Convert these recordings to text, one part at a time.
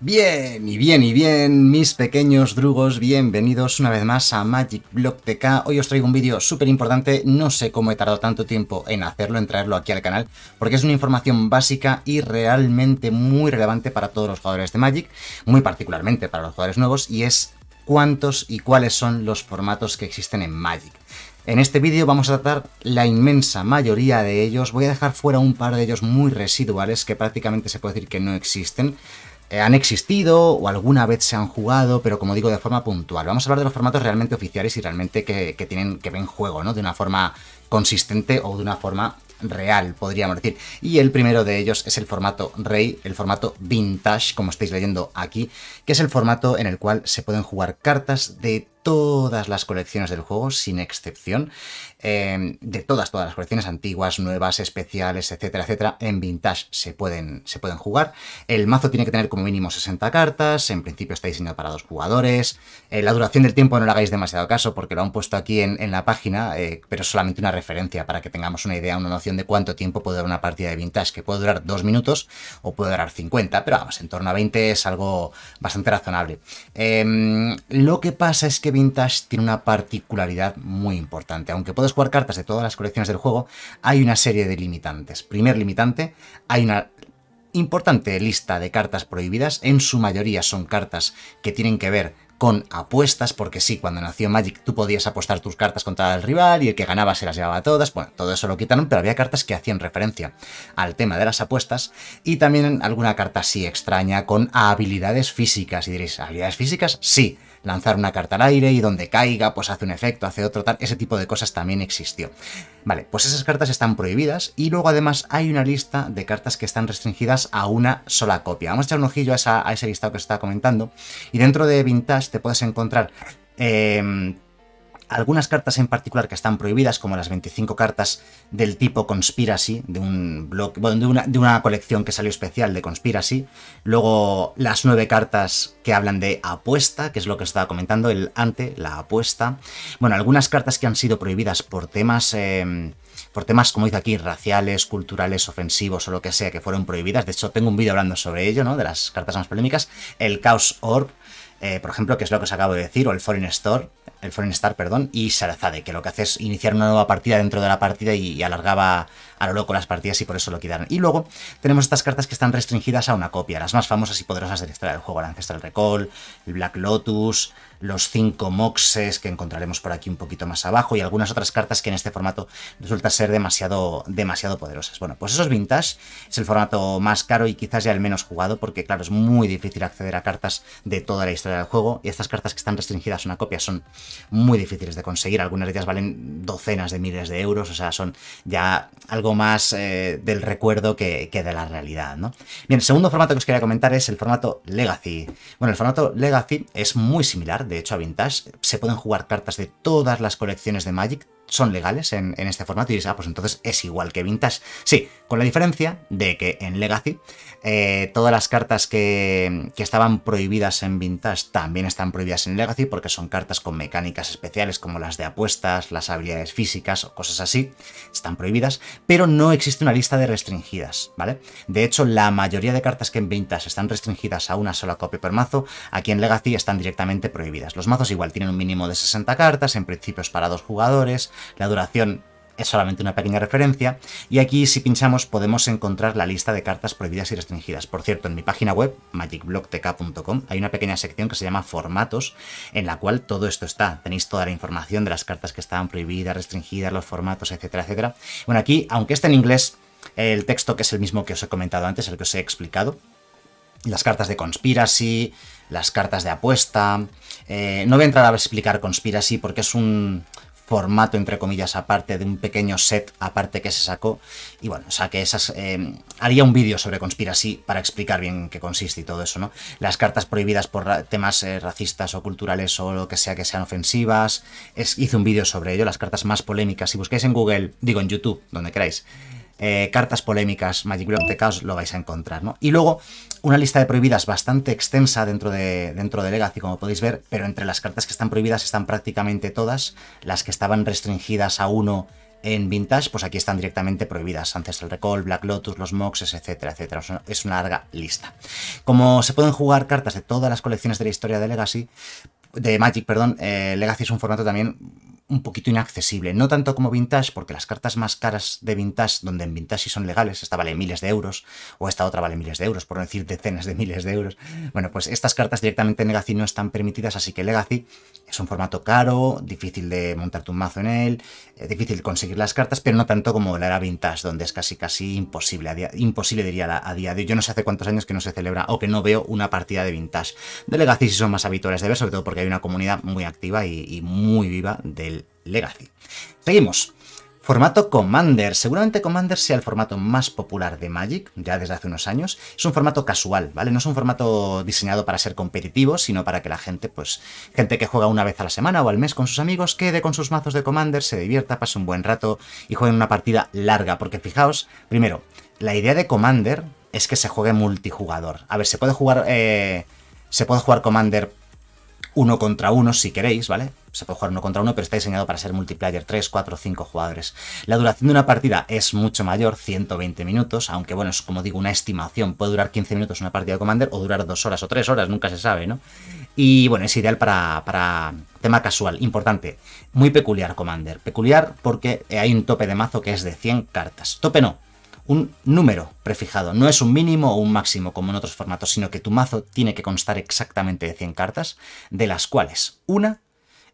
Bien, y bien, y bien, mis pequeños drugos, bienvenidos una vez más a Magic Block TK. Hoy os traigo un vídeo súper importante, no sé cómo he tardado tanto tiempo en hacerlo, en traerlo aquí al canal, porque es una información básica y realmente muy relevante para todos los jugadores de Magic, muy particularmente para los jugadores nuevos, y es cuántos y cuáles son los formatos que existen en Magic. En este vídeo vamos a tratar la inmensa mayoría de ellos, voy a dejar fuera un par de ellos muy residuales que prácticamente se puede decir que no existen, eh, han existido o alguna vez se han jugado, pero como digo, de forma puntual. Vamos a hablar de los formatos realmente oficiales y realmente que, tienen, que ven juego, ¿no? De una forma consistente o de una forma real, podríamos decir. Y el primero de ellos es el formato rey, el formato vintage, como estáis leyendo aquí, que es el formato en el cual se pueden jugar cartas de todas las colecciones del juego, sin excepción, Em, de todas, todas las colecciones antiguas, nuevas, especiales, etcétera, etcétera, en vintage se pueden, se pueden jugar. El mazo tiene que tener como mínimo 60 cartas, en principio está diseñado para dos jugadores, eh, la duración del tiempo no le hagáis demasiado caso porque lo han puesto aquí en, la página, eh, pero es solamente una referencia para que tengamos una idea, una noción de cuánto tiempo puede durar una partida de vintage, que puede durar 2 minutos o puede durar 50, pero vamos, en torno a 20 es algo bastante razonable. Em, lo que pasa es que vintage tiene una particularidad muy importante, aunque puede jugar cartas de todas las colecciones del juego, hay una serie de limitantes. Primer limitante, hay una importante lista de cartas prohibidas, en su mayoría son cartas que tienen que ver con apuestas, porque sí, cuando nació Magic tú podías apostar tus cartas contra el rival y el que ganaba se las llevaba todas, bueno, todo eso lo quitaron, pero había cartas que hacían referencia al tema de las apuestas y también alguna carta así extraña con habilidades físicas, y diréis, ¿habilidades físicas? Sí, lanzar una carta al aire y donde caiga pues hace un efecto, hace otro tal, ese tipo de cosas también existió. Vale, pues esas cartas están prohibidas y luego además hay una lista de cartas que están restringidas a una sola copia. Vamos a echar un ojillo a, ese listado que os estaba comentando y dentro de Vintage te puedes encontrar... Eh, algunas cartas en particular que están prohibidas, como las 25 cartas del tipo Conspiracy, de un blog, de, una, colección que salió especial de Conspiracy. Luego las 9 cartas que hablan de apuesta, que es lo que estaba comentando, el ante, la apuesta. Bueno, algunas cartas que han sido prohibidas por temas... Em, por temas, como dice aquí, raciales, culturales, ofensivos o lo que sea, que fueron prohibidas. De hecho, tengo un vídeo hablando sobre ello, ¿no? De las cartas más polémicas. El Chaos Orb, eh, por ejemplo, que es lo que os acabo de decir, o el Foreign Store, el Foreign Star, perdón, y Sarazade, que lo que hace es iniciar una nueva partida dentro de la partida y, alargaba a lo loco las partidas y por eso lo quitaron. Y luego tenemos estas cartas que están restringidas a una copia, las más famosas y poderosas de la historia del juego, el Ancestral Recall, el Black Lotus, los cinco moxes que encontraremos por aquí un poquito más abajo y algunas otras cartas que en este formato resulta ser demasiado, demasiado poderosas. Bueno, pues esos es Vintage, es el formato más caro y quizás ya el menos jugado porque claro, es muy difícil acceder a cartas de toda la historia del juego y estas cartas que están restringidas a una copia son muy difíciles de conseguir, algunas de ellas valen docenas de miles de euros, o sea, son ya algo más eh, del recuerdo que, de la realidad, Bien, el segundo formato que os quería comentar es el formato Legacy. Bueno, el formato Legacy es muy similar, de hecho a Vintage se pueden jugar cartas de todas las colecciones de Magic, son legales en, este formato y dices, ah, pues entonces es igual que Vintage. Sí, con la diferencia de que en Legacy eh, todas las cartas que, estaban prohibidas en Vintage también están prohibidas en Legacy porque son cartas con mecánicas especiales como las de apuestas, las habilidades físicas o cosas así, están prohibidas, pero no existe una lista de restringidas, ¿vale? De hecho, la mayoría de cartas que en Vintage están restringidas a una sola copia por mazo, aquí en Legacy están directamente prohibidas. Los mazos igual tienen un mínimo de 60 cartas, en principio es para dos jugadores, la duración es solamente una pequeña referencia, y aquí si pinchamos podemos encontrar la lista de cartas prohibidas y restringidas. Por cierto, en mi página web, magicblogtk.com, hay una pequeña sección que se llama formatos, en la cual todo esto está. Tenéis toda la información de las cartas que estaban prohibidas, restringidas, los formatos, etcétera, etcétera. Bueno, aquí, aunque esté en inglés, el texto que es el mismo que os he comentado antes, el que os he explicado, las cartas de conspiracy, las cartas de apuesta. Eh, no voy a entrar a explicar conspiracy porque es un formato, entre comillas, aparte, de un pequeño set aparte que se sacó. Y bueno, o sea que esas. Eh, haría un vídeo sobre Conspiracy para explicar bien qué consiste y todo eso, ¿no? Las cartas prohibidas por temas eh, racistas o culturales o lo que sea que sean ofensivas. Es, hice un vídeo sobre ello, las cartas más polémicas. Si busquéis en Google, digo en YouTube, donde queráis. Eh, cartas polémicas, Magic Block de Chaos, lo vais a encontrar, ¿no? Y luego una lista de prohibidas bastante extensa dentro de, dentro de Legacy, como podéis ver, pero entre las cartas que están prohibidas están prácticamente todas. Las que estaban restringidas a uno en Vintage, pues aquí están directamente prohibidas. Ancestral Recall, Black Lotus, los Moxes, etcétera, etcétera. Es una larga lista. Como se pueden jugar cartas de todas las colecciones de la historia de Legacy, de Magic, perdón, eh, Legacy es un formato también un poquito inaccesible. No tanto como Vintage, porque las cartas más caras de Vintage, donde en Vintage sí son legales, esta vale miles de euros, o esta otra vale miles de euros, por no decir decenas de miles de euros. Bueno, pues estas cartas directamente en Legacy no están permitidas, así que Legacy es un formato caro, difícil de montarte un mazo en él, eh, difícil conseguir las cartas, pero no tanto como la era Vintage, donde es casi casi imposible, imposible diría a día de hoy. Yo no sé hace cuántos años que no se celebra o que no veo una partida de Vintage. De Legacy si son más habituales de ver, sobre todo porque hay una comunidad muy activa y, y muy viva del Legacy. Seguimos. Formato Commander. Seguramente Commander sea el formato más popular de Magic, ya desde hace unos años. Es un formato casual, ¿vale? No es un formato diseñado para ser competitivo, sino para que la gente, pues, gente que juega una vez a la semana o al mes con sus amigos, quede con sus mazos de Commander, se divierta, pase un buen rato y juegue una partida larga. Porque fijaos, primero, la idea de Commander es que se juegue multijugador. A ver, se puede jugar... Eh, se puede jugar Commander uno contra uno si queréis, ¿vale? Se puede jugar uno contra uno, pero está diseñado para ser multiplayer 3, 4, 5 jugadores. La duración de una partida es mucho mayor, 120 minutos, aunque bueno, es como digo, una estimación. Puede durar 15 minutos una partida de Commander o durar 2 horas o 3 horas, nunca se sabe, ¿no? Y bueno, es ideal para, para tema casual, importante. Muy peculiar Commander. Peculiar porque hay un tope de mazo que es de 100 cartas. Tope no, un número prefijado. No es un mínimo o un máximo como en otros formatos, sino que tu mazo tiene que constar exactamente de 100 cartas, de las cuales una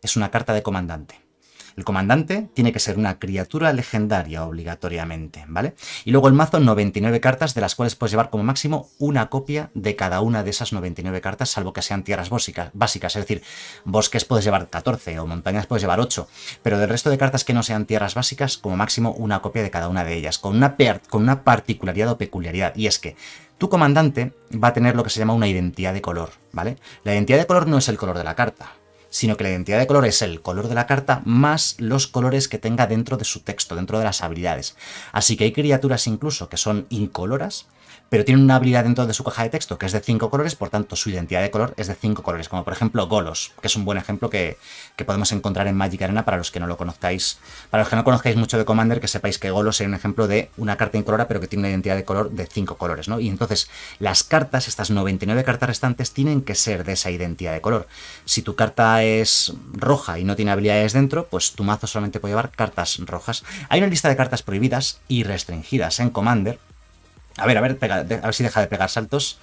es una carta de comandante. El comandante tiene que ser una criatura legendaria obligatoriamente, ¿vale? Y luego el mazo 99 cartas de las cuales puedes llevar como máximo una copia de cada una de esas 99 cartas, salvo que sean tierras básicas, básicas es decir, bosques puedes llevar 14 o montañas puedes llevar 8, pero del resto de cartas que no sean tierras básicas, como máximo una copia de cada una de ellas, con una, con una particularidad o peculiaridad, y es que tu comandante va a tener lo que se llama una identidad de color, ¿vale? La identidad de color no es el color de la carta, sino que la identidad de color es el color de la carta más los colores que tenga dentro de su texto, dentro de las habilidades. Así que hay criaturas incluso que son incoloras, pero tienen una habilidad dentro de su caja de texto que es de 5 colores, por tanto su identidad de color es de 5 colores, como por ejemplo Golos, que es un buen ejemplo que, podemos encontrar en Magic Arena para los que no lo conozcáis, para los que no conozcáis mucho de Commander, que sepáis que Golos es un ejemplo de una carta incolora, pero que tiene una identidad de color de 5 colores, ¿no? Y entonces las cartas, estas 99 cartas restantes, tienen que ser de esa identidad de color. Si tu carta es roja y no tiene habilidades dentro, pues tu mazo solamente puede llevar cartas rojas. Hay una lista de cartas prohibidas y restringidas en Commander, a ver, a ver, a ver si deja de pegar saltos.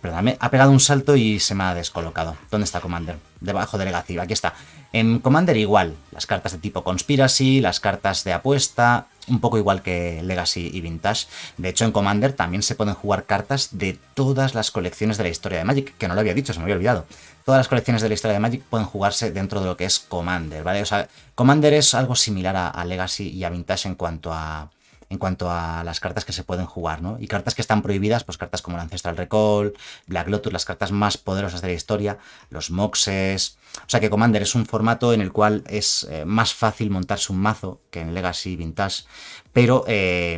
Perdóname, ha pegado un salto y se me ha descolocado. ¿Dónde está Commander? Debajo de Legacy, aquí está. En Commander igual, las cartas de tipo Conspiracy, las cartas de apuesta, un poco igual que Legacy y Vintage. De hecho, en Commander también se pueden jugar cartas de todas las colecciones de la historia de Magic, que no lo había dicho, se me había olvidado. Todas las colecciones de la historia de Magic pueden jugarse dentro de lo que es Commander, ¿vale? O sea, Commander es algo similar a Legacy y a Vintage en cuanto a, en cuanto a las cartas que se pueden jugar, ¿no? Y cartas que están prohibidas, pues cartas como el Ancestral Recall, Black Lotus, las cartas más poderosas de la historia, los Moxes. O sea que Commander es un formato en el cual es eh, más fácil montarse un mazo que en Legacy Vintage, pero eh,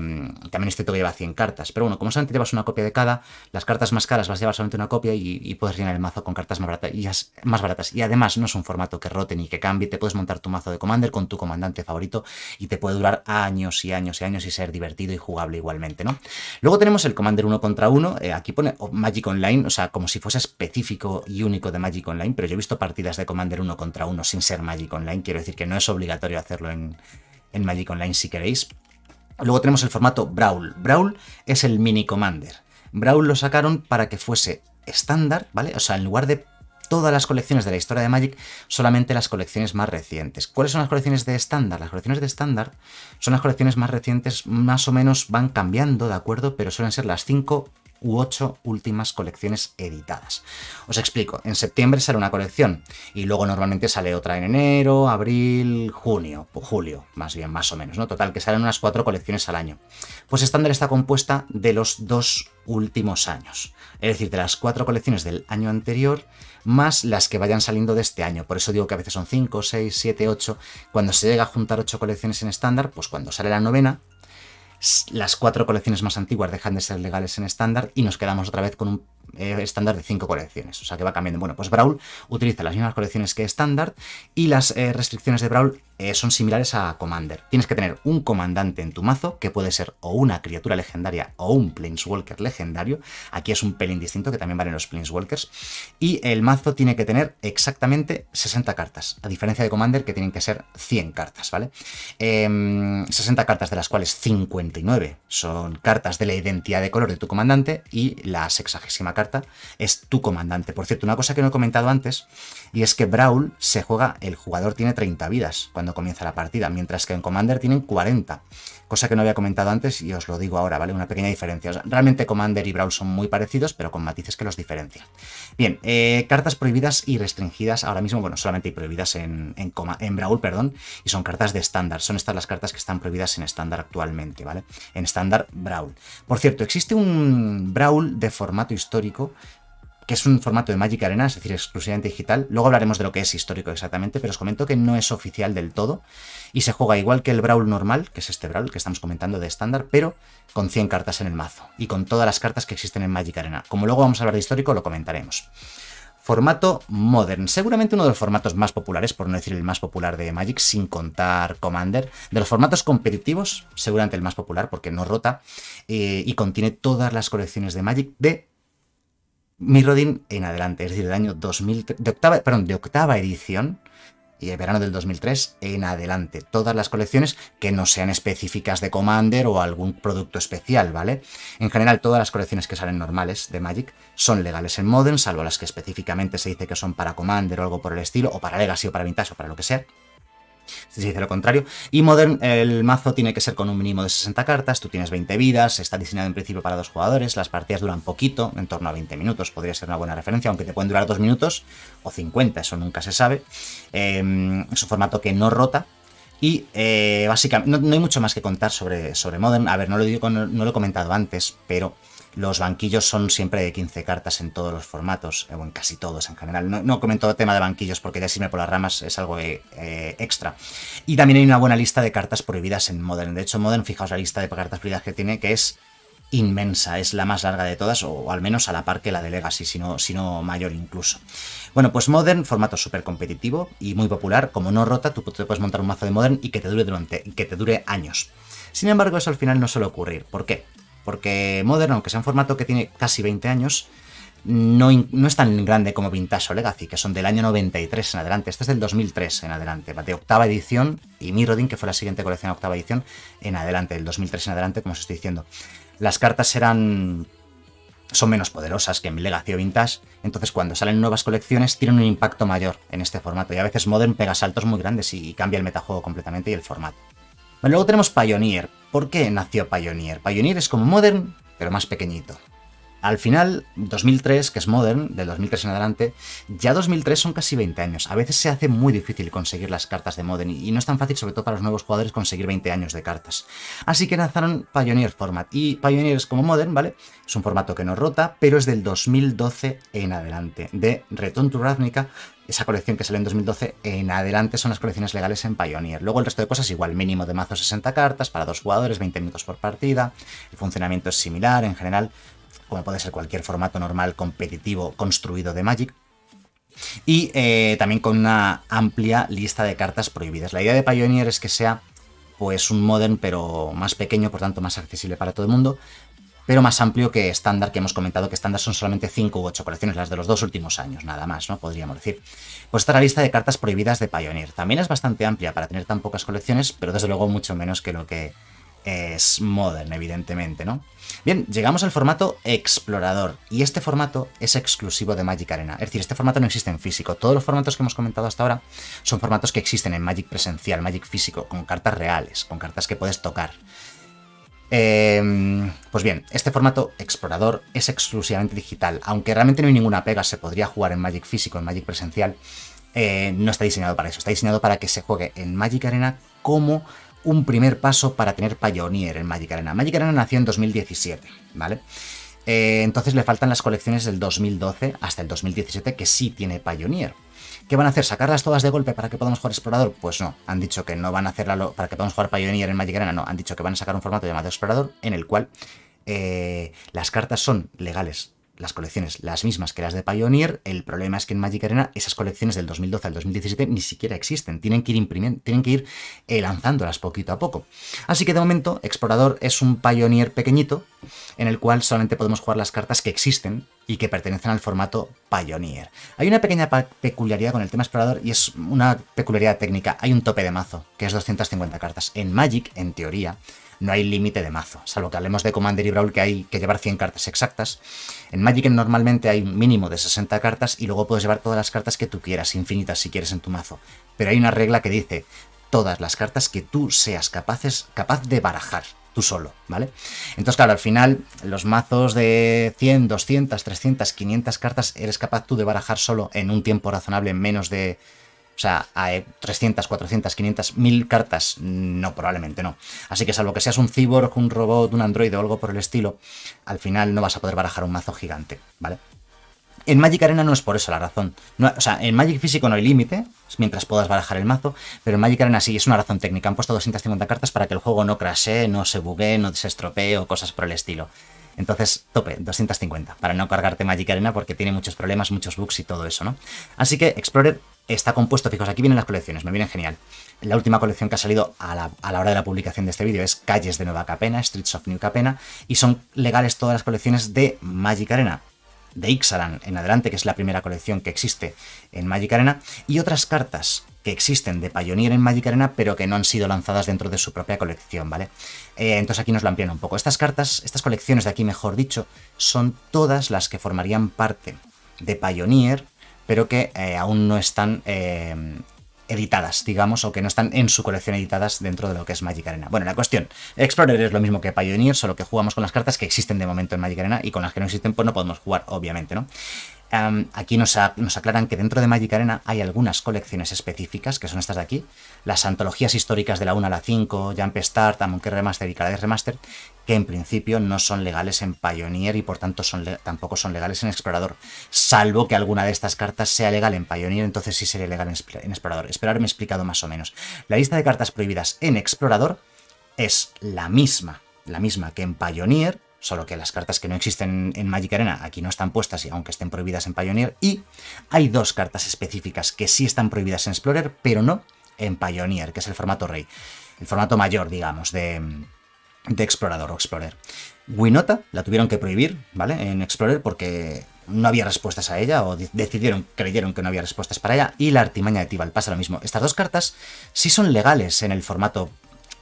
también este cierto lleva 100 cartas. Pero bueno, como solamente llevas una copia de cada, las cartas más caras vas llevas solamente una copia y, puedes llenar el mazo con cartas más baratas, y además no es un formato que rote ni que cambie, te puedes montar tu mazo de Commander con tu comandante favorito y te puede durar años y años y años y ser divertido y jugable igualmente, ¿no? Luego tenemos el Commander 1 contra 1, eh, aquí pone Magic Online, o sea, como si fuese específico y único de Magic Online, pero yo he visto partidas de Commander 1 contra 1 sin ser Magic Online, quiero decir que no es obligatorio hacerlo en Magic Online si queréis, Luego tenemos el formato Brawl. Brawl es el mini commander. Brawl lo sacaron para que fuese estándar, ¿vale? O sea, en lugar de todas las colecciones de la historia de Magic, solamente las colecciones más recientes. ¿Cuáles son las colecciones de estándar? Las colecciones de estándar son las colecciones más recientes, más o menos van cambiando, ¿de acuerdo? Pero suelen ser las cinco u ocho últimas colecciones editadas. Os explico, en septiembre sale una colección y luego normalmente sale otra en enero, abril, junio, julio, más bien, más o menos, ¿no? Total, que salen unas cuatro colecciones al año. Pues estándar está compuesta de los dos últimos años, es decir, de las cuatro colecciones del año anterior, más las que vayan saliendo de este año. Por eso digo que a veces son cinco, seis, siete, ocho Cuando se llega a juntar ocho colecciones en estándar, pues cuando sale la novena, las cuatro colecciones más antiguas dejan de ser legales en estándar y nos quedamos otra vez con un eh, estándar de 5 colecciones, o sea que va cambiando. Bueno, pues Brawl utiliza las mismas colecciones que estándar y las eh, restricciones de Brawl eh, son similares a Commander. Tienes que tener un comandante en tu mazo, que puede ser o una criatura legendaria o un Planeswalker legendario. Aquí es un pelín distinto, que también valen los Planeswalkers. Y el mazo tiene que tener exactamente 60 cartas, a diferencia de Commander, que tienen que ser 100 cartas, ¿vale? 60 em, cartas de las cuales 59 son cartas de la identidad de color de tu comandante y la sexagésima carta, es tu comandante. Por cierto, una cosa que no he comentado antes, y es que Brawl se juega, el jugador tiene 30 vidas cuando comienza la partida, mientras que en Commander tienen 40, cosa que no había comentado antes y os lo digo ahora, ¿vale? Una pequeña diferencia. realmente Commander y Brawl son muy parecidos, pero con matices que los diferencian. Bien, eh, cartas prohibidas y restringidas ahora mismo, bueno, solamente prohibidas en, en, coma, en Brawl, perdón, y son cartas de estándar. Son estas las cartas que están prohibidas en estándar actualmente, ¿vale? En estándar Brawl. Por cierto, existe un Brawl de formato histórico que es un formato de Magic Arena, es decir, exclusivamente digital. Luego hablaremos de lo que es histórico exactamente, pero os comento que no es oficial del todo y se juega igual que el Brawl normal, que es este Brawl que estamos comentando de estándar, pero con 100 cartas en el mazo y con todas las cartas que existen en Magic Arena. Como luego vamos a hablar de histórico, lo comentaremos. Formato Modern, seguramente uno de los formatos más populares, por no decir el más popular de Magic, sin contar Commander. De los formatos competitivos, seguramente el más popular porque no rota eh, y contiene todas las colecciones de Magic de Mirrodin en adelante, es decir, del año 2003, de octava, perdón, de octava edición y el verano del 2003 en adelante. Todas las colecciones que no sean específicas de Commander o algún producto especial, ¿vale? En general, todas las colecciones que salen normales de Magic son legales en Modern, salvo las que específicamente se dice que son para Commander o algo por el estilo, o para Legacy o para Vintage o para lo que sea si se dice lo contrario. Y Modern, el mazo tiene que ser con un mínimo de 60 cartas, tú tienes 20 vidas, está diseñado en principio para dos jugadores, las partidas duran poquito, en torno a 20 minutos, podría ser una buena referencia, aunque te pueden durar 2 minutos o 50, eso nunca se sabe. Em, es un formato que no rota, y eh, básicamente, no, hay mucho más que contar sobre, sobre Modern. A ver, no lo, digo, no lo he comentado antes, pero los banquillos son siempre de 15 cartas en todos los formatos, o en casi todos en general. No, comento el tema de banquillos porque ya me por las ramas es algo eh, eh, extra. Y también hay una buena lista de cartas prohibidas en Modern. De hecho, Modern, fijaos la lista de cartas prohibidas que tiene, que es inmensa, es la más larga de todas, o al menos a la par que la de Legacy, si no, mayor incluso. Bueno, pues Modern, formato súper competitivo y muy popular, como no rota, tú te puedes montar un mazo de Modern y que te dure que te dure años. Sin embargo, eso al final no suele ocurrir. ¿Por qué? Porque Modern, aunque sea un formato que tiene casi 20 años, no, es tan grande como Vintage o Legacy, que son del año 93 en adelante. Este es del 2003 en adelante, de octava edición, y Mirrodin, que fue la siguiente colección de octava edición, en adelante, del 2003 en adelante, como os estoy diciendo. Las cartas eran... son menos poderosas que en Legacy o Vintage, entonces cuando salen nuevas colecciones tienen un impacto mayor en este formato, y a veces Modern pega saltos muy grandes y cambia el metajuego completamente y el formato luego tenemos Pioneer. ¿Por qué nació Pioneer? Pioneer es como Modern, pero más pequeñito. Al final, 2003, que es Modern, del 2003 en adelante, ya 2003 son casi 20 años. A veces se hace muy difícil conseguir las cartas de Modern y no es tan fácil, sobre todo para los nuevos jugadores, conseguir 20 años de cartas. Así que lanzaron Pioneer Format y Pioneer es como Modern, ¿vale? Es un formato que no rota, pero es del 2012 en adelante, de Return to esa colección que sale en 2012 en adelante son las colecciones legales en Pioneer. Luego el resto de cosas igual, mínimo de mazo 60 cartas para dos jugadores, 20 minutos por partida, el funcionamiento es similar en general, como puede ser cualquier formato normal competitivo construido de Magic, y eh, también con una amplia lista de cartas prohibidas. La idea de Pioneer es que sea pues un modern pero más pequeño, por tanto más accesible para todo el mundo, pero más amplio que estándar, que hemos comentado que estándar son solamente 5 u 8 colecciones, las de los dos últimos años, nada más, ¿no? Podríamos decir. Pues esta la lista de cartas prohibidas de Pioneer. También es bastante amplia para tener tan pocas colecciones, pero desde luego mucho menos que lo que es Modern, evidentemente, ¿no? Bien, llegamos al formato explorador, y este formato es exclusivo de Magic Arena. Es decir, este formato no existe en físico. Todos los formatos que hemos comentado hasta ahora son formatos que existen en Magic presencial, Magic físico, con cartas reales, con cartas que puedes tocar. Em, pues bien, este formato explorador es exclusivamente digital, aunque realmente no hay ninguna pega, se podría jugar en Magic físico, en Magic presencial. Eh, no está diseñado para eso, está diseñado para que se juegue en Magic Arena como un primer paso para tener Pioneer en Magic Arena. Magic Arena nació en 2017, ¿vale? Eh, entonces le faltan las colecciones del 2012 hasta el 2017 que sí tiene Pioneer. ¿Qué van a hacer? ¿Sacarlas todas de golpe para que podamos jugar Explorador? Pues no, han dicho que no van a hacerla para que podamos jugar Pioneer en Magic Arena, no, han dicho que van a sacar un formato llamado Explorador en el cual eh, las cartas son legales las colecciones las mismas que las de Pioneer. El problema es que en Magic Arena esas colecciones del 2012 al 2017 ni siquiera existen. Tienen que ir, imprimiendo, tienen que ir eh, lanzándolas poquito a poco. Así que de momento, Explorador es un Pioneer pequeñito en el cual solamente podemos jugar las cartas que existen y que pertenecen al formato Pioneer. Hay una pequeña peculiaridad con el tema explorador y es una peculiaridad técnica. Hay un tope de mazo, que es 250 cartas. En Magic, en teoría, no hay límite de mazo, salvo que hablemos de Commander y Brawl que hay que llevar 100 cartas exactas. En Magic normalmente hay un mínimo de 60 cartas y luego puedes llevar todas las cartas que tú quieras, infinitas si quieres en tu mazo. Pero hay una regla que dice todas las cartas que tú seas capaces, capaz de barajar tú solo, ¿vale? Entonces, claro, al final, los mazos de 100, 200, 300, 500 cartas, eres capaz tú de barajar solo en un tiempo razonable, en menos de o sea, hay 300, 400, 500, 1000 cartas, no, probablemente no. Así que salvo que seas un cyborg, un robot, un androide o algo por el estilo, al final no vas a poder barajar un mazo gigante, ¿vale? En Magic Arena no es por eso la razón. o sea, en Magic físico no hay límite, mientras puedas barajar el mazo, pero en Magic Arena sí, es una razón técnica. Han puesto 250 cartas para que el juego no crashe, no se bugue, no se estropee o cosas por el estilo. Entonces, tope, 250, para no cargarte Magic Arena porque tiene muchos problemas, muchos bugs y todo eso, ¿no? Así que Explorer está compuesto, fijos, aquí vienen las colecciones, me vienen genial. La última colección que ha salido a la, hora de la publicación de este vídeo es Calles de Nueva Capena, Streets of New Capena, y son legales todas las colecciones de Magic Arena, de Ixalan en adelante, que es la primera colección que existe en Magic Arena, y otras cartas que existen de Pioneer en Magic Arena, pero que no han sido lanzadas dentro de su propia colección, ¿vale? Eh, entonces aquí nos lo amplían un poco. Estas cartas, estas colecciones de aquí, mejor dicho, son todas las que formarían parte de Pioneer pero que eh, aún no están eh, editadas, digamos, o que no están en su colección editadas dentro de lo que es Magic Arena. Bueno, la cuestión, Explorer es lo mismo que Pioneer, solo que jugamos con las cartas que existen de momento en Magic Arena y con las que no existen pues no podemos jugar, obviamente, ¿no? aquí nos, aclaran que dentro de Magic Arena hay algunas colecciones específicas, que son estas de aquí, las antologías históricas de la 1 a la 5, Jump Start, que Remaster y Calades Remaster, que en principio no son legales en Pioneer y por tanto tampoco son legales en Explorador, salvo que alguna de estas cartas sea legal en Pioneer, entonces sí sería legal en, Explorador. Espero haberme explicado más o menos. La lista de cartas prohibidas en Explorador es la misma, la misma que en Pioneer, solo que las cartas que no existen en Magic Arena aquí no están puestas y aunque estén prohibidas en Pioneer, y hay dos cartas específicas que sí están prohibidas en Explorer, pero no en Pioneer, que es el formato rey, el formato mayor, digamos, de de Explorador o Explorer. Winota la tuvieron que prohibir, ¿vale? En Explorer porque no había respuestas a ella o decidieron, creyeron que no había respuestas para ella y la artimaña de Tibal pasa lo mismo. Estas dos cartas sí son legales en el formato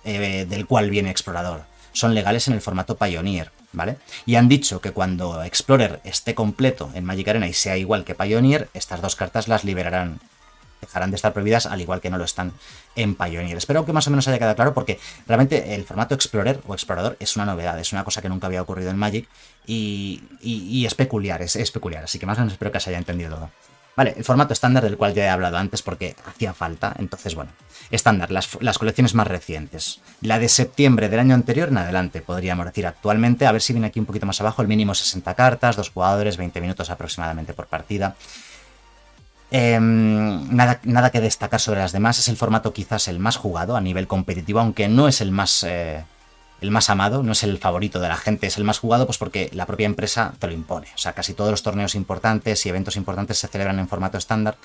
eh, del cual viene Explorador. Son legales en el formato Pioneer, ¿vale? Y han dicho que cuando Explorer esté completo en Magic Arena y sea igual que Pioneer, estas dos cartas las liberarán dejarán de estar prohibidas al igual que no lo están en Pioneer. Espero que más o menos haya quedado claro porque realmente el formato Explorer o Explorador es una novedad, es una cosa que nunca había ocurrido en Magic y, es peculiar, es, peculiar, así que más o menos espero que se haya entendido todo. Vale, el formato estándar del cual ya he hablado antes porque hacía falta. Entonces, bueno, estándar, las, las, colecciones más recientes. La de septiembre del año anterior en adelante, podríamos decir actualmente. A ver si viene aquí un poquito más abajo. El mínimo 60 cartas, dos jugadores, 20 minutos aproximadamente por partida. Em, nada, nada, que destacar sobre las demás, es el formato quizás el más jugado a nivel competitivo, aunque no es el más, eh, el más amado, no es el favorito de la gente, es el más jugado pues porque la propia empresa te lo impone. O sea, casi todos los torneos importantes y eventos importantes se celebran en formato estándar,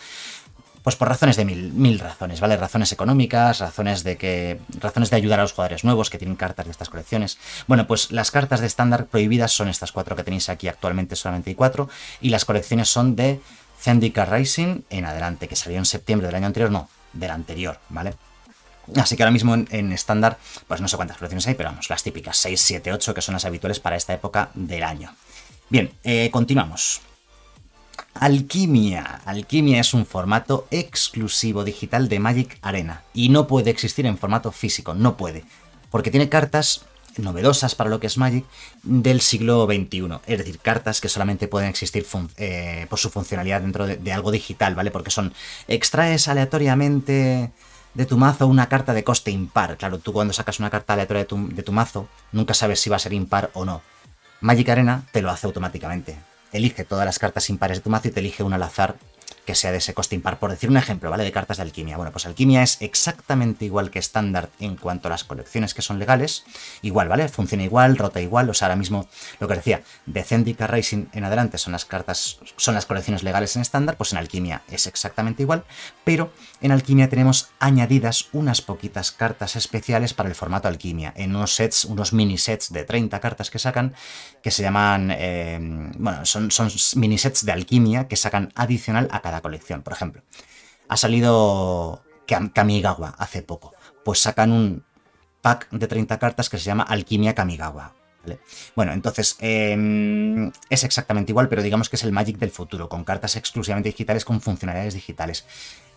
pues por razones de mil, mil, razones, ¿vale? Razones económicas, razones de que. razones de ayudar a los jugadores nuevos que tienen cartas de estas colecciones. Bueno, pues las cartas de estándar prohibidas son estas cuatro que tenéis aquí actualmente, solamente hay cuatro, y las colecciones son de Zendika Rising en adelante, que salió en septiembre del año anterior, no, del anterior, ¿vale? Así que ahora mismo en estándar, pues no sé cuántas colecciones hay, pero vamos, las típicas 6, 7, 8, que son las habituales para esta época del año. Bien, eh, continuamos. Alquimia. Alquimia es un formato exclusivo digital de Magic Arena y no puede existir en formato físico, no puede, porque tiene cartas novedosas para lo que es Magic del siglo XXI. Es decir, cartas que solamente pueden existir eh, por su funcionalidad dentro de, algo digital, ¿vale? Porque son, extraes aleatoriamente de tu mazo una carta de coste impar. Claro, tú cuando sacas una carta aleatoria de tu, de tu mazo, nunca sabes si va a ser impar o no. Magic Arena te lo hace automáticamente. Elige todas las cartas impares de tu mazo y te elige una al azar que sea de ese coste impar. Por decir un ejemplo, ¿vale? De cartas de alquimia. Bueno, pues alquimia es exactamente igual que estándar en cuanto a las colecciones que son legales. Igual, ¿vale? Funciona igual, rota igual. O sea, ahora mismo lo que decía, de Racing en adelante son las cartas, son las colecciones legales en estándar, pues en alquimia es exactamente igual. Pero en alquimia tenemos añadidas unas poquitas cartas especiales para el formato alquimia. En unos sets, unos mini sets de 30 cartas que sacan, que se llaman, eh, bueno, son, son mini sets de alquimia que sacan adicional a cada colección, por ejemplo. Ha salido Kamigawa hace poco. Pues sacan un pack de 30 cartas que se llama Alquimia Kamigawa. Bueno, entonces em, es exactamente igual, pero digamos que es el Magic del futuro, con cartas exclusivamente digitales con funcionalidades digitales.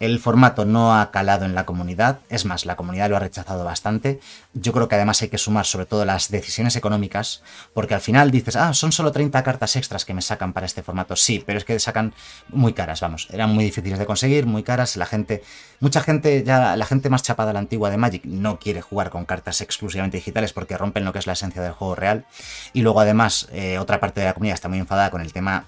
El formato no ha calado en la comunidad, es más, la comunidad lo ha rechazado bastante. Yo creo que además hay que sumar sobre todo las decisiones económicas, porque al final dices, ah, son solo 30 cartas extras que me sacan para este formato. Sí, pero es que sacan muy caras, vamos, eran muy difíciles de conseguir, muy caras, la gente, mucha gente, ya la gente más chapada a la antigua de Magic no quiere jugar con cartas exclusivamente digitales porque rompen lo que es la esencia del juego real. Y luego además, eh, otra parte de la comunidad está muy enfadada con el tema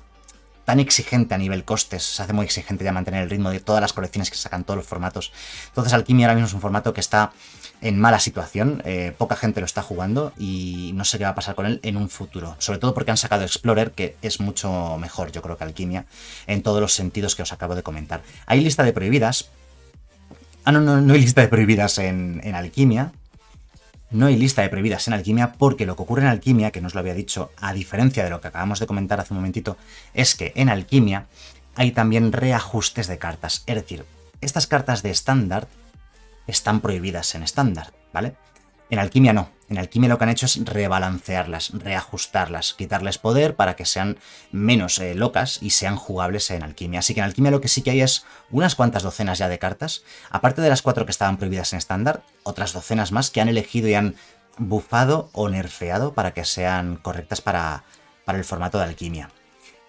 tan exigente a nivel costes. Se hace muy exigente ya mantener el ritmo de todas las colecciones que sacan todos los formatos. Entonces Alquimia ahora mismo es un formato que está en mala situación, eh, poca gente lo está jugando y no sé qué va a pasar con él en un futuro. Sobre todo porque han sacado Explorer, que es mucho mejor, yo creo, que Alquimia, en todos los sentidos que os acabo de comentar. Hay lista de prohibidas. Ah, no, no, no hay lista de prohibidas en, en Alquimia, no hay lista de prohibidas en alquimia porque lo que ocurre en alquimia, que no os lo había dicho, a diferencia de lo que acabamos de comentar hace un momentito, es que en alquimia hay también reajustes de cartas. Es decir, estas cartas de estándar están prohibidas en estándar, ¿vale? En alquimia no. En Alquimia lo que han hecho es rebalancearlas, reajustarlas, quitarles poder para que sean menos eh, locas y sean jugables en Alquimia. Así que en Alquimia lo que sí que hay es unas cuantas docenas ya de cartas, aparte de las cuatro que estaban prohibidas en estándar, otras docenas más que han elegido y han bufado o nerfeado para que sean correctas para, para el formato de Alquimia.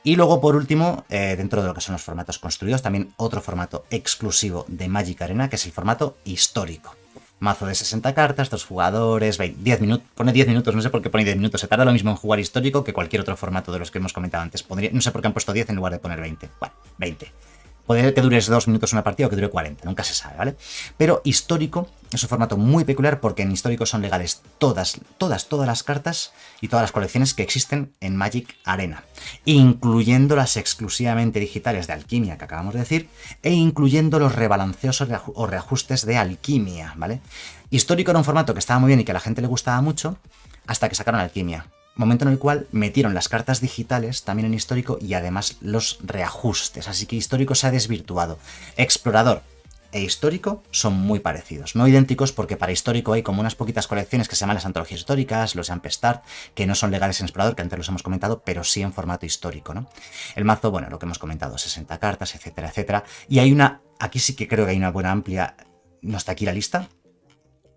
Y luego, por último, eh, dentro de lo que son los formatos construidos, también otro formato exclusivo de Magic Arena, que es el formato histórico mazo de 60 cartas, dos jugadores, 10 minutos, pone 10 minutos, no sé por qué pone 10 minutos, se tarda lo mismo en jugar histórico que cualquier otro formato de los que hemos comentado antes, no sé por qué han puesto 10 en lugar de poner 20, bueno, 20. Puede que dure dos minutos una partida o que dure 40, nunca se sabe, ¿vale? Pero histórico es un formato muy peculiar porque en histórico son legales todas, todas, todas las cartas y todas las colecciones que existen en Magic Arena, incluyendo las exclusivamente digitales de alquimia que acabamos de decir, e incluyendo los rebalanceos o reajustes de alquimia, ¿vale? Histórico era un formato que estaba muy bien y que a la gente le gustaba mucho hasta que sacaron alquimia momento en el cual metieron las cartas digitales también en histórico y además los reajustes, así que histórico se ha desvirtuado. Explorador e histórico son muy parecidos, no idénticos porque para histórico hay como unas poquitas colecciones que se llaman las antologías históricas, los Ampestart, que no son legales en explorador, que antes los hemos comentado, pero sí en formato histórico, ¿no? El mazo, bueno, lo que hemos comentado, 60 cartas, etcétera, etcétera, y hay una, aquí sí que creo que hay una buena amplia no está aquí la lista,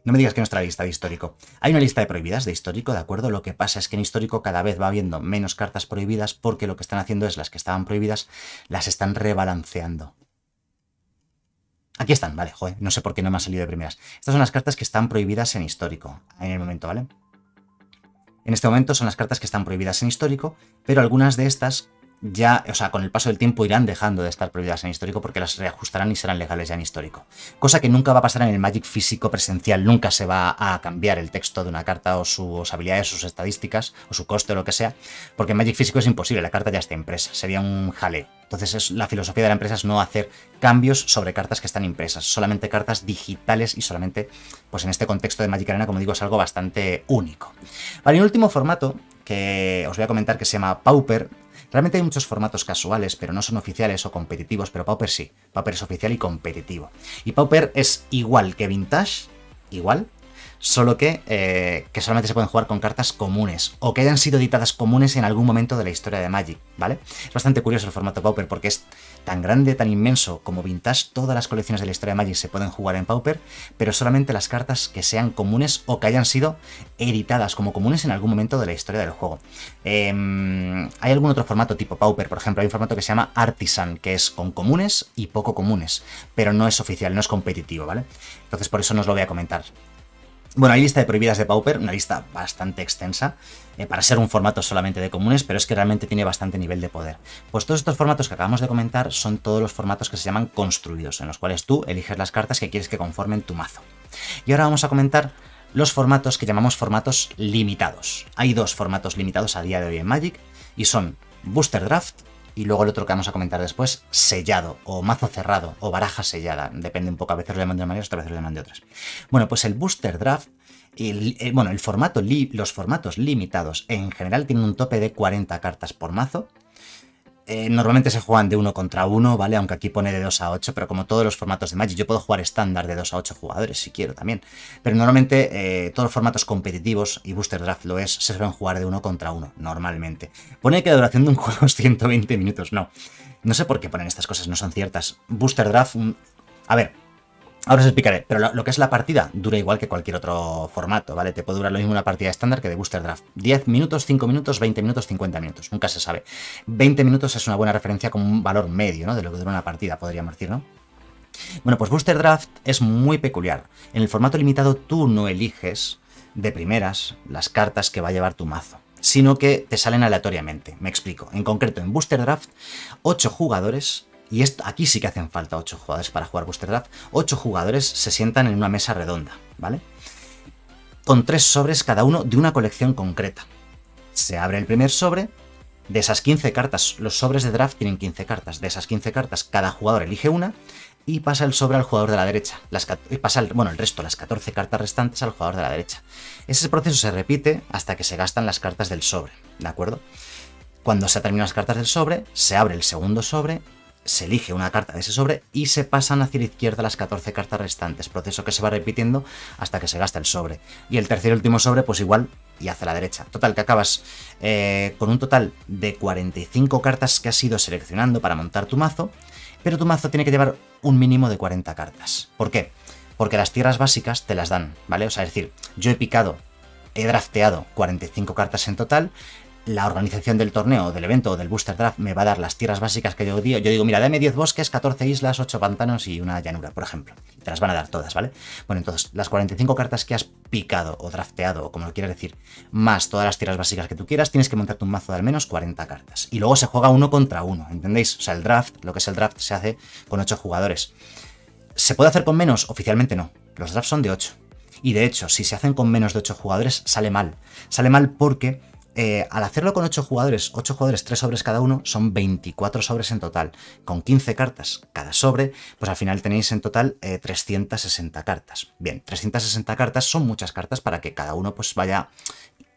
no me digas que no nuestra lista de histórico. Hay una lista de prohibidas de histórico, ¿de acuerdo? Lo que pasa es que en histórico cada vez va habiendo menos cartas prohibidas porque lo que están haciendo es las que estaban prohibidas las están rebalanceando. Aquí están, vale, joder, no sé por qué no me han salido de primeras. Estas son las cartas que están prohibidas en histórico, en el momento, ¿vale? En este momento son las cartas que están prohibidas en histórico, pero algunas de estas ya, o sea, con el paso del tiempo irán dejando de estar prohibidas en histórico porque las reajustarán y serán legales ya en histórico. Cosa que nunca va a pasar en el Magic físico presencial, nunca se va a cambiar el texto de una carta o sus habilidades, sus estadísticas, o su coste o lo que sea, porque en Magic físico es imposible, la carta ya está impresa, sería un jale. Entonces la filosofía de la empresa es no hacer cambios sobre cartas que están impresas, solamente cartas digitales y solamente, pues en este contexto de Magic Arena, como digo, es algo bastante único. Vale, y un último formato que os voy a comentar que se llama Pauper, Realmente hay muchos formatos casuales, pero no son oficiales o competitivos, pero Pauper sí. Pauper es oficial y competitivo. Y Pauper es igual que Vintage, igual, solo que, eh, que solamente se pueden jugar con cartas comunes o que hayan sido editadas comunes en algún momento de la historia de Magic, ¿vale? Es bastante curioso el formato Pauper porque es tan grande, tan inmenso como Vintage, todas las colecciones de la historia de Magic se pueden jugar en Pauper, pero solamente las cartas que sean comunes o que hayan sido editadas como comunes en algún momento de la historia del juego. Em, hay algún otro formato tipo Pauper, por ejemplo, hay un formato que se llama Artisan, que es con comunes y poco comunes, pero no es oficial, no es competitivo, ¿vale? Entonces por eso no os lo voy a comentar. Bueno, hay lista de prohibidas de Pauper, una lista bastante extensa, eh, para ser un formato solamente de comunes, pero es que realmente tiene bastante nivel de poder. Pues todos estos formatos que acabamos de comentar son todos los formatos que se llaman construidos, en los cuales tú eliges las cartas que quieres que conformen tu mazo. Y ahora vamos a comentar los formatos que llamamos formatos limitados. Hay dos formatos limitados a día de hoy en Magic, y son Booster Draft y luego el otro que vamos a comentar después, sellado, o mazo cerrado, o baraja sellada, depende un poco, a veces lo llaman de una manera, otras veces lo llaman de otras. Bueno, pues el Booster Draft, eh, bueno, el formato los formatos limitados en general tienen un tope de 40 cartas por mazo, eh, normalmente se juegan de uno contra uno, ¿vale? Aunque aquí pone de 2 a 8, pero como todos los formatos de Magic, yo puedo jugar estándar de 2 a 8 jugadores si quiero también. Pero normalmente eh, todos los formatos competitivos, y Booster Draft lo es, se suelen jugar de uno contra uno, normalmente. Pone que la duración de un juego es 120 minutos, no. No sé por qué ponen estas cosas, no son ciertas. Booster Draft, mm, a ver, Ahora os explicaré, pero lo, que es la partida dura igual que cualquier otro formato, ¿vale? Te puede durar lo mismo una partida estándar que de Booster Draft. 10 minutos, 5 minutos, 20 minutos, 50 minutos, nunca se sabe. 20 minutos es una buena referencia como un valor medio, ¿no? De lo que dura una partida, podríamos decir, ¿no? Bueno, pues Booster Draft es muy peculiar. En el formato limitado tú no eliges de primeras las cartas que va a llevar tu mazo sino que te salen aleatoriamente. Me explico. En concreto, en Booster Draft, 8 jugadores y aquí sí que hacen falta 8 jugadores para jugar Booster Draft. 8 jugadores se sientan en una mesa redonda, ¿vale? Con 3 sobres cada uno de una colección concreta. Se abre el primer sobre, de esas 15 cartas, los sobres de draft tienen 15 cartas. De esas 15 cartas, cada jugador elige una y pasa el sobre al jugador de la derecha. Las, pasa bueno, el resto, las 14 cartas restantes al jugador de la derecha. Ese proceso se repite hasta que se gastan las cartas del sobre, ¿de acuerdo? Cuando se terminan las cartas del sobre, se abre el segundo sobre se elige una carta de ese sobre y se pasan hacia la izquierda las 14 cartas restantes, proceso que se va repitiendo hasta que se gasta el sobre. Y el tercer y último sobre, pues igual, y hacia la derecha. Total, que acabas eh, con un total de 45 cartas que has ido seleccionando para montar tu mazo, pero tu mazo tiene que llevar un mínimo de 40 cartas. ¿Por qué? Porque las tierras básicas te las dan, ¿vale? O sea, es decir, yo he picado he drafteado 45 cartas en total, la organización del torneo, del evento o del booster draft me va a dar las tierras básicas que yo digo. Yo digo, mira, dame 10 bosques, 14 islas, 8 pantanos y una llanura, por ejemplo. te las van a dar todas, ¿vale? Bueno, entonces, las 45 cartas que has picado o drafteado, o como lo quieras decir, más todas las tierras básicas que tú quieras, tienes que montarte un mazo de al menos 40 cartas. Y luego se juega uno contra uno, ¿entendéis? O sea, el draft, lo que es el draft, se hace con 8 jugadores. ¿Se puede hacer con menos? Oficialmente no. Los drafts son de 8. Y de hecho, si se hacen con menos de 8 jugadores, sale mal. Sale mal porque eh, al hacerlo con 8 jugadores, 8 jugadores, 3 sobres cada uno, son 24 sobres en total. Con 15 cartas cada sobre, pues al final tenéis en total 360 eh, cartas. Bien, 360 cartas son muchas cartas para que cada uno pues vaya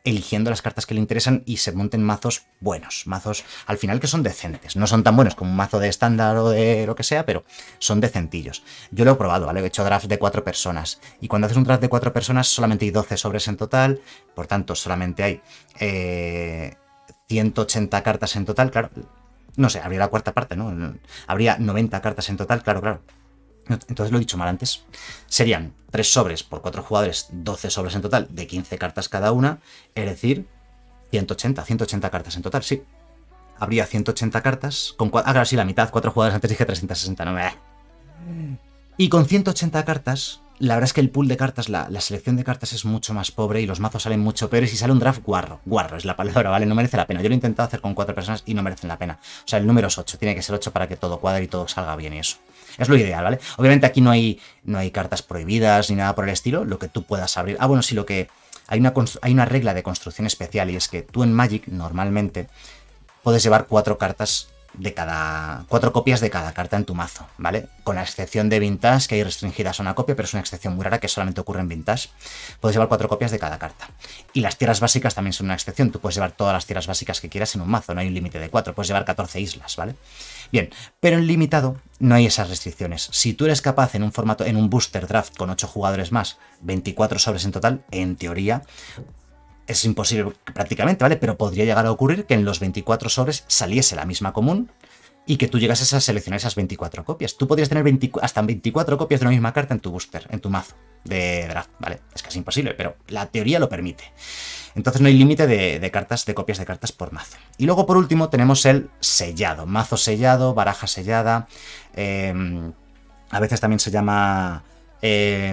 eligiendo las cartas que le interesan y se monten mazos buenos, mazos al final que son decentes. No son tan buenos como un mazo de estándar o de lo que sea, pero son decentillos. Yo lo he probado, ¿vale? He hecho draft de cuatro personas y cuando haces un draft de cuatro personas solamente hay 12 sobres en total, por tanto solamente hay 180 eh, cartas en total, claro. No sé, habría la cuarta parte, ¿no? Habría 90 cartas en total, claro, claro. Entonces lo he dicho mal antes. Serían 3 sobres por 4 jugadores, 12 sobres en total, de 15 cartas cada una, es decir, 180, 180 cartas en total, sí. Habría 180 cartas, con ah, claro, sí, la mitad, 4 jugadores antes dije 360, no me... Y con 180 cartas la verdad es que el pool de cartas, la, selección de cartas es mucho más pobre y los mazos salen mucho peores y sale un draft guarro. Guarro es la palabra, ¿vale? No merece la pena. Yo lo he intentado hacer con cuatro personas y no merecen la pena. O sea, el número es 8. Tiene que ser 8 para que todo cuadre y todo salga bien y eso. Es lo ideal, ¿vale? Obviamente aquí no hay, no hay cartas prohibidas ni nada por el estilo. Lo que tú puedas abrir. Ah, bueno, sí, lo que... Hay una, hay una regla de construcción especial y es que tú en Magic normalmente puedes llevar cuatro cartas de cada. cuatro copias de cada carta en tu mazo, ¿vale? Con la excepción de Vintage, que hay restringidas a una copia, pero es una excepción muy rara que solamente ocurre en Vintage. Puedes llevar cuatro copias de cada carta. Y las tierras básicas también son una excepción. Tú puedes llevar todas las tierras básicas que quieras en un mazo, no hay un límite de cuatro, puedes llevar 14 islas, ¿vale? Bien, pero en limitado no hay esas restricciones. Si tú eres capaz en un formato, en un booster draft con 8 jugadores más, 24 sobres en total, en teoría, es imposible prácticamente, ¿vale? Pero podría llegar a ocurrir que en los 24 sobres saliese la misma común y que tú llegases a seleccionar esas 24 copias. Tú podrías tener hasta 24 copias de una misma carta en tu booster, en tu mazo de draft, ¿vale? Es casi imposible, pero la teoría lo permite. Entonces no hay límite de, cartas, de copias de cartas por mazo. Y luego por último tenemos el sellado, mazo sellado, baraja sellada, em, a veces también se llama eh,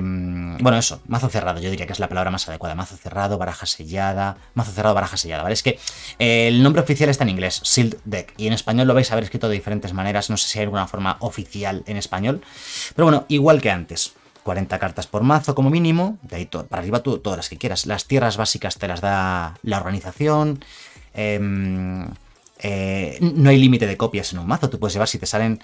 bueno, eso, mazo cerrado, yo diría que es la palabra más adecuada. Mazo cerrado, baraja sellada. Mazo cerrado, baraja sellada, ¿vale? Es que eh, el nombre oficial está en inglés, Sealed Deck. Y en español lo vais a haber escrito de diferentes maneras. No sé si hay alguna forma oficial en español. Pero bueno, igual que antes. 40 cartas por mazo como mínimo. De ahí para arriba tú, todas las que quieras. Las tierras básicas te las da la organización. Em, eh, no hay límite de copias en un mazo. Tú puedes llevar, si te salen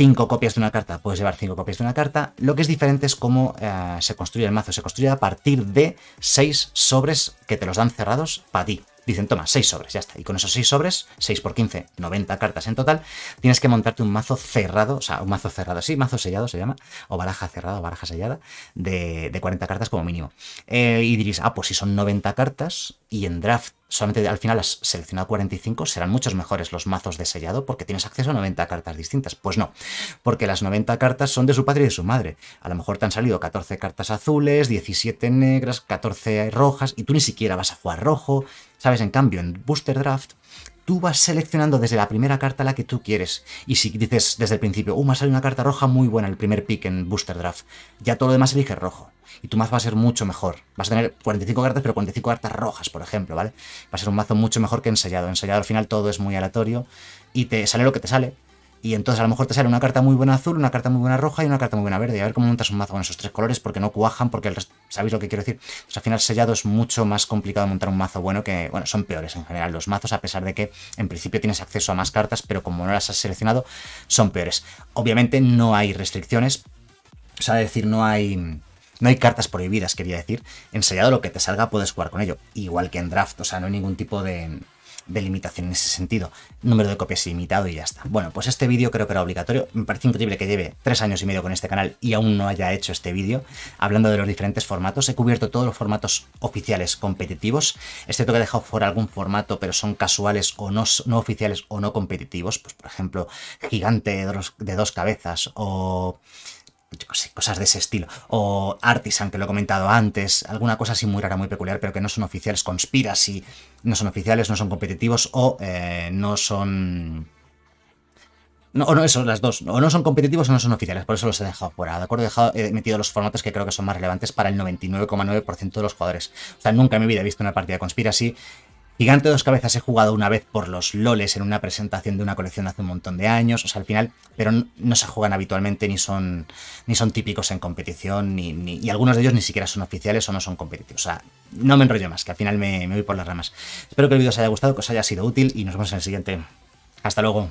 cinco copias de una carta. Puedes llevar cinco copias de una carta. Lo que es diferente es cómo eh, se construye el mazo. Se construye a partir de seis sobres que te los dan cerrados para ti. Dicen, toma, seis sobres, ya está. Y con esos 6 sobres, 6 por 15, 90 cartas en total, tienes que montarte un mazo cerrado, o sea, un mazo cerrado, sí, mazo sellado se llama, o baraja cerrada o baraja sellada, de, 40 cartas como mínimo. Eh, y diréis, ah, pues si son 90 cartas y en draft solamente al final has seleccionado 45, serán muchos mejores los mazos de sellado porque tienes acceso a 90 cartas distintas. Pues no, porque las 90 cartas son de su padre y de su madre. A lo mejor te han salido 14 cartas azules, 17 negras, 14 rojas y tú ni siquiera vas a jugar rojo. ¿Sabes? En cambio, en Booster Draft tú vas seleccionando desde la primera carta la que tú quieres. Y si dices desde el principio, uh, me una carta roja muy buena el primer pick en Booster Draft, ya todo lo demás eliges rojo. Y tu mazo va a ser mucho mejor. Vas a tener 45 cartas, pero 45 cartas rojas, por ejemplo, ¿vale? Va a ser un mazo mucho mejor que ensayado. Ensayado al final todo es muy aleatorio y te sale lo que te sale. Y entonces a lo mejor te sale una carta muy buena azul, una carta muy buena roja y una carta muy buena verde. Y a ver cómo montas un mazo con esos tres colores porque no cuajan, porque el resto... ¿Sabéis lo que quiero decir? pues al final sellado es mucho más complicado montar un mazo bueno que... Bueno, son peores en general los mazos, a pesar de que en principio tienes acceso a más cartas, pero como no las has seleccionado, son peores. Obviamente no hay restricciones. O sea, decir, no hay... No hay cartas prohibidas, quería decir. En sellado lo que te salga puedes jugar con ello. Igual que en draft, o sea, no hay ningún tipo de de limitación en ese sentido. Número de copias limitado y ya está. Bueno, pues este vídeo creo que era obligatorio. Me parece increíble que lleve tres años y medio con este canal y aún no haya hecho este vídeo hablando de los diferentes formatos. He cubierto todos los formatos oficiales competitivos, excepto que he dejado fuera algún formato, pero son casuales o no, no oficiales o no competitivos. Pues por ejemplo, gigante de dos cabezas o cosas de ese estilo. O Artisan, que lo he comentado antes, alguna cosa así muy rara, muy peculiar, pero que no son oficiales, conspiracy, no son oficiales, no son competitivos o eh, no son... No, o no, eso, las dos. O no son competitivos o no son oficiales, por eso los he dejado fuera, ¿de acuerdo? He, dejado, he metido los formatos que creo que son más relevantes para el 99,9% de los jugadores. O sea, nunca en mi vida he visto una partida de Conspiracy Gigante de dos cabezas he jugado una vez por los loles en una presentación de una colección hace un montón de años, o sea, al final, pero no, se juegan habitualmente ni son, ni son típicos en competición, ni, y algunos de ellos ni siquiera son oficiales o no son competitivos. O sea, no me enrollo más, que al final me, me voy por las ramas. Espero que el vídeo os haya gustado, que os haya sido útil y nos vemos en el siguiente. Hasta luego.